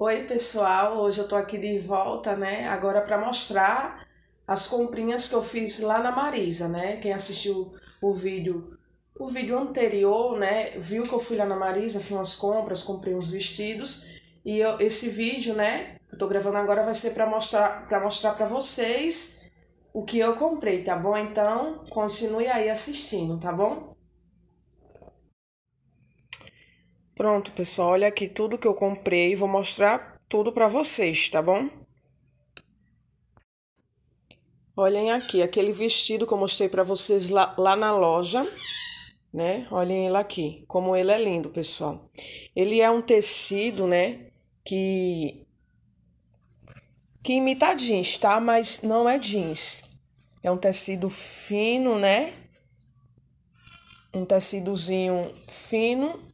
Oi, pessoal, hoje eu tô aqui de volta, né? Agora para mostrar as comprinhas que eu fiz lá na Marisa, né? Quem assistiu o vídeo, o vídeo anterior, né, viu que eu fui lá na Marisa, fiz umas compras, comprei uns vestidos, e eu, esse vídeo, né, que eu tô gravando agora vai ser para mostrar para mostrar para vocês o que eu comprei, tá bom? Então, continue aí assistindo, tá bom? Pronto, pessoal, olha aqui tudo que eu comprei, vou mostrar tudo para vocês, tá bom? Olhem aqui, aquele vestido que eu mostrei para vocês lá, lá na loja, né? Olhem ele aqui, como ele é lindo, pessoal. Ele é um tecido, né, que que imita jeans, tá? Mas não é jeans. É um tecido fino, né? Um tecidozinho fino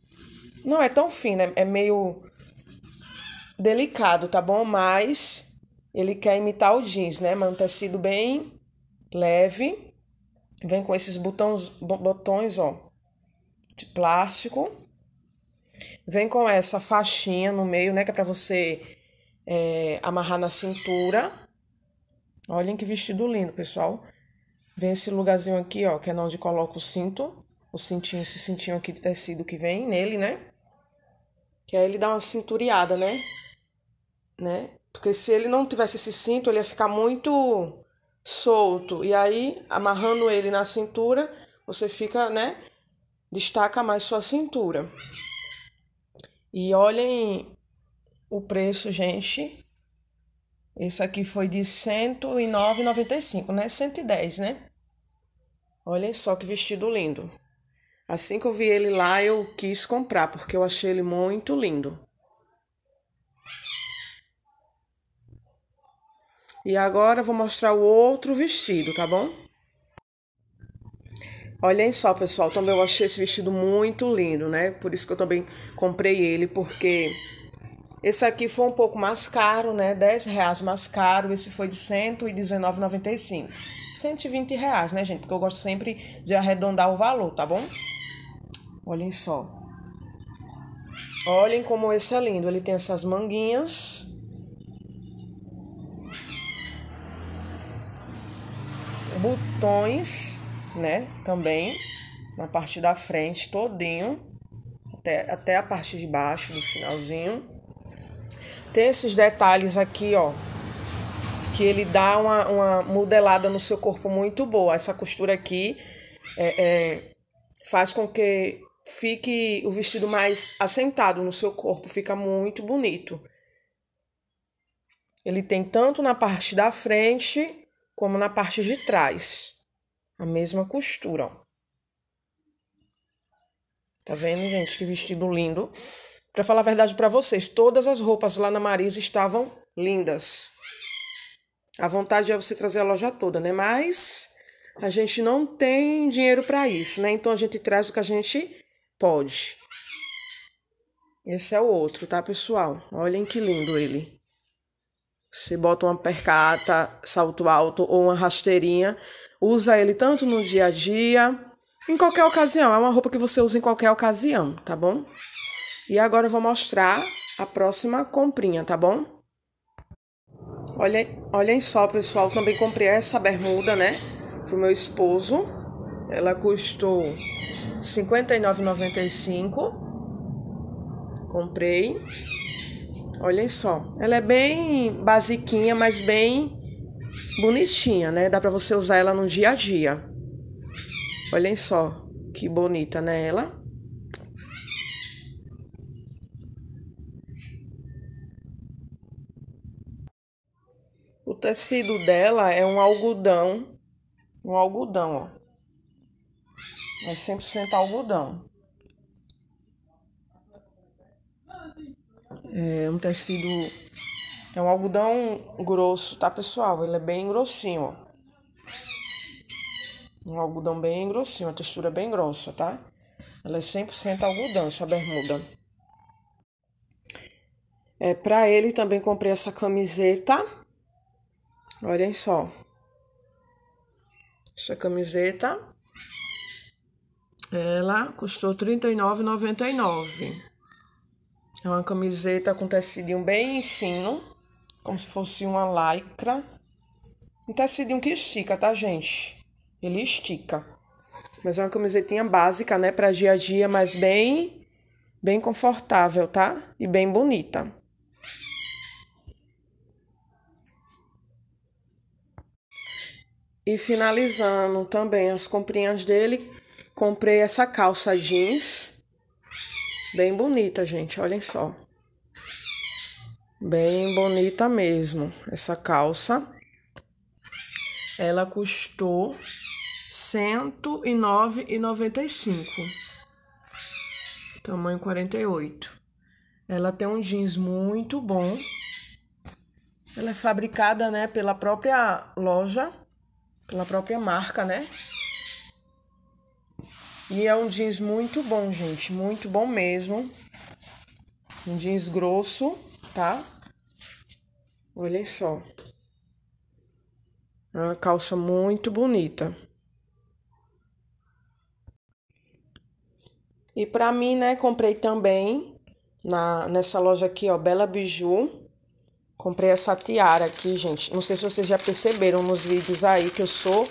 não é tão fino, é, é meio delicado, tá bom? Mas ele quer imitar o jeans, né? Mas um tecido bem leve. Vem com esses botões, botões, ó, de plástico. Vem com essa faixinha no meio, né? Que é pra você é, amarrar na cintura. Olhem que vestido lindo, pessoal. Vem esse lugarzinho aqui, ó, que é onde coloca o cinto. O cintinho, esse cintinho aqui de tecido que vem nele, né? Que aí ele dá uma cintureada, né? Né? Porque se ele não tivesse esse cinto, ele ia ficar muito solto. E aí, amarrando ele na cintura, você fica, né? Destaca mais sua cintura. E olhem o preço, gente. Esse aqui foi de R$ 109,95, né? 110, né? Olhem só que vestido lindo. Assim que eu vi ele lá, eu quis comprar, porque eu achei ele muito lindo. E agora eu vou mostrar o outro vestido, tá bom? Olhem só, pessoal, também eu achei esse vestido muito lindo, né? Por isso que eu também comprei ele, porque esse aqui foi um pouco mais caro, né? 10 reais mais caro. Esse foi de R$ 119,95. 120 reais, né, gente? Porque eu gosto sempre de arredondar o valor, tá bom? Olhem só. Olhem como esse é lindo. Ele tem essas manguinhas. Botões, né? Também. Na parte da frente, todinho. Até, até a parte de baixo, do finalzinho. Tem esses detalhes aqui, ó, que ele dá uma, uma modelada no seu corpo muito boa. Essa costura aqui é, é, faz com que fique o vestido mais assentado no seu corpo, fica muito bonito. Ele tem tanto na parte da frente como na parte de trás. A mesma costura, ó. Tá vendo, gente? Que vestido lindo. Para falar a verdade para vocês, todas as roupas lá na Marisa estavam lindas. A vontade é você trazer a loja toda, né? Mas a gente não tem dinheiro para isso, né? Então a gente traz o que a gente pode. Esse é o outro, tá, pessoal? Olhem que lindo ele. Você bota uma percata, salto alto ou uma rasteirinha. Usa ele tanto no dia a dia, em qualquer ocasião. É uma roupa que você usa em qualquer ocasião, tá bom? E agora eu vou mostrar a próxima comprinha, tá bom? Olhem, olhem só, pessoal, também comprei essa bermuda, né? Pro meu esposo. Ela custou R$ 59,95. Comprei. Olhem só. Ela é bem basiquinha, mas bem bonitinha, né? Dá pra você usar ela no dia a dia. Olhem só que bonita, né? Ela. O tecido dela é um algodão, um algodão, ó. É 100% algodão. É um tecido, é um algodão grosso, tá, pessoal? Ele é bem grossinho, ó. Um algodão bem grossinho, uma textura bem grossa, tá? Ela é 100% algodão, essa bermuda. É, pra ele também comprei essa camiseta Olhem só. Essa camiseta, ela custou R$ 39,99. É uma camiseta com tecidinho bem fino, como se fosse uma lycra. Um tecidinho que estica, tá, gente? Ele estica. Mas é uma camisetinha básica, né, para dia a dia, mas bem bem confortável, tá? E bem bonita. E finalizando também as comprinhas dele, comprei essa calça jeans. Bem bonita, gente, olhem só. Bem bonita mesmo essa calça. Ela custou R$ 109,95. Tamanho 48. Ela tem um jeans muito bom. Ela é fabricada, né, pela própria loja pela própria marca, né? E é um jeans muito bom, gente, muito bom mesmo. Um jeans grosso, tá? Olhem só. É uma calça muito bonita. E pra mim, né, comprei também na, nessa loja aqui, ó, Bela Biju. Comprei essa tiara aqui, gente. Não sei se vocês já perceberam nos vídeos aí que eu sou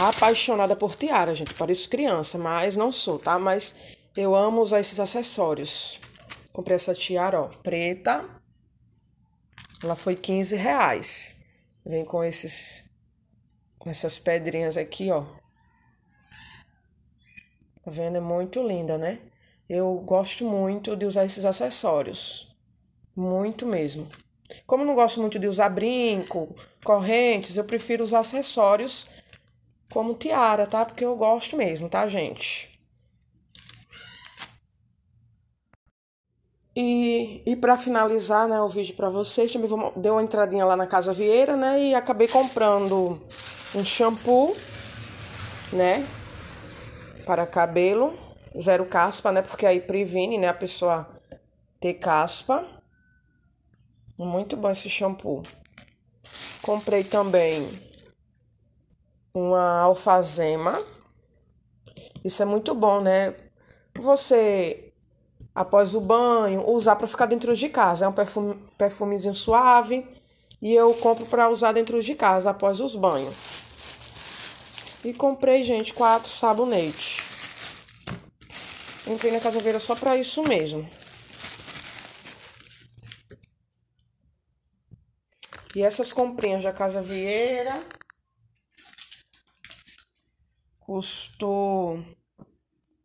apaixonada por tiara, gente. Pareço criança, mas não sou, tá? Mas eu amo usar esses acessórios. Comprei essa tiara, ó, preta. Ela foi 15 reais. Vem com esses... Com essas pedrinhas aqui, ó. Tá vendo? É muito linda, né? Eu gosto muito de usar esses acessórios. Muito mesmo. Como eu não gosto muito de usar brinco, correntes, eu prefiro usar acessórios como tiara, tá? Porque eu gosto mesmo, tá, gente? E, e para finalizar né, o vídeo para vocês, também vou, uma entradinha lá na Casa Vieira, né? E acabei comprando um shampoo, né? Para cabelo, zero caspa, né? Porque aí previne, né? A pessoa ter caspa. Muito bom esse shampoo. Comprei também uma alfazema. Isso é muito bom, né? Você, após o banho, usar para ficar dentro de casa. É um perfume, perfumezinho suave. E eu compro para usar dentro de casa, após os banhos. E comprei, gente, quatro sabonetes. Entrei na Casa só para isso mesmo. E essas comprinhas da Casa Vieira custou R$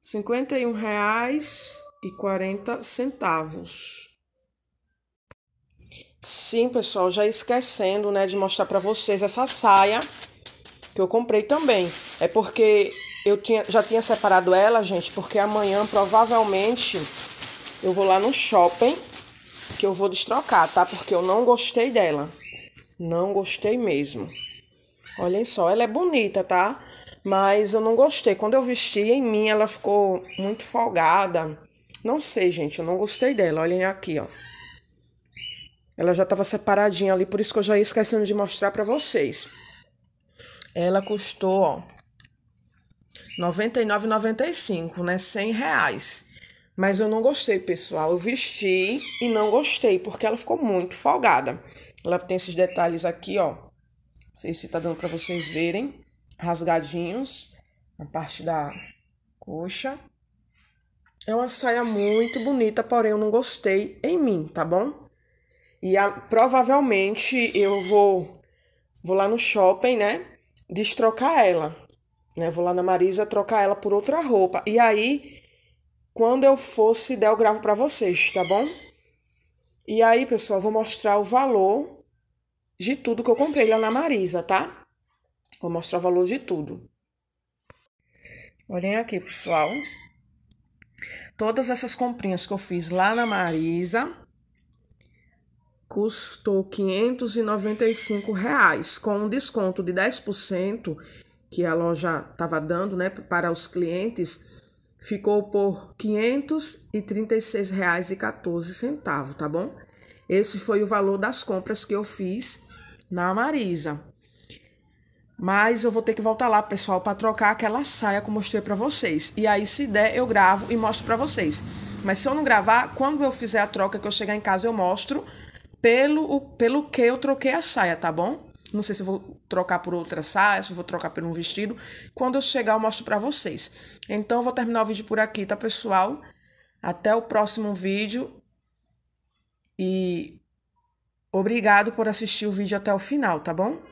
51,40. Sim, pessoal, já esquecendo, né, de mostrar para vocês essa saia que eu comprei também. É porque eu tinha, já tinha separado ela, gente, porque amanhã provavelmente eu vou lá no shopping que eu vou destrocar, tá? Porque eu não gostei dela. Não gostei mesmo. Olhem só, ela é bonita, tá? Mas eu não gostei. Quando eu vesti em mim, ela ficou muito folgada. Não sei, gente, eu não gostei dela. Olhem aqui, ó. Ela já estava separadinha ali, por isso que eu já ia esquecendo de mostrar para vocês. Ela custou, ó, R$ 99,95, né? R$ reais. Mas eu não gostei, pessoal. Eu vesti e não gostei, porque ela ficou muito folgada. Ela tem esses detalhes aqui, ó. Não sei se tá dando pra vocês verem. Rasgadinhos. Na parte da coxa. É uma saia muito bonita, porém eu não gostei em mim, tá bom? E a, provavelmente eu vou, vou lá no shopping, né? Destrocar ela. Né? Vou lá na Marisa trocar ela por outra roupa. E aí quando eu for, se der, eu gravo para vocês, tá bom? E aí, pessoal, vou mostrar o valor de tudo que eu comprei lá na Marisa, tá? Vou mostrar o valor de tudo. Olhem aqui, pessoal. Todas essas comprinhas que eu fiz lá na Marisa custou 595 reais, com um desconto de 10% que a loja estava dando, né, para os clientes ficou por R$ 536,14, tá bom? Esse foi o valor das compras que eu fiz na Marisa. Mas eu vou ter que voltar lá, pessoal, para trocar aquela saia que eu mostrei para vocês. E aí, se der, eu gravo e mostro para vocês. Mas se eu não gravar, quando eu fizer a troca, que eu chegar em casa, eu mostro pelo, pelo que eu troquei a saia, tá bom? Não sei se vou trocar por outra saia, se vou trocar por um vestido. Quando eu chegar, eu mostro pra vocês. Então, eu vou terminar o vídeo por aqui, tá, pessoal? Até o próximo vídeo. E obrigado por assistir o vídeo até o final, tá bom?